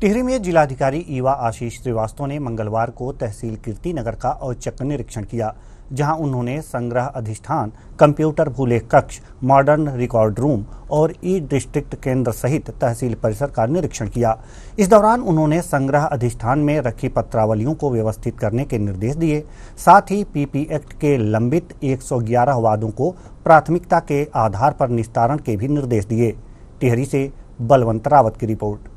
टिहरी में जिलाधिकारी ईवा आशीष श्रीवास्तव ने मंगलवार को तहसील कीर्ति नगर का औचक निरीक्षण किया जहां उन्होंने संग्रह अधिष्ठान कंप्यूटर भूलेख कक्ष मॉडर्न रिकॉर्ड रूम और ई डिस्ट्रिक्ट केंद्र सहित तहसील परिसर का निरीक्षण किया इस दौरान उन्होंने संग्रह अधिष्ठान में रखी पत्रावलियों को व्यवस्थित करने के निर्देश दिए साथ ही पीपी एक्ट के लंबित 111 वादों को प्राथमिकता के आधार पर निस्तारण के भी निर्देश दिए टिहरी से बलवंत रावत की रिपोर्ट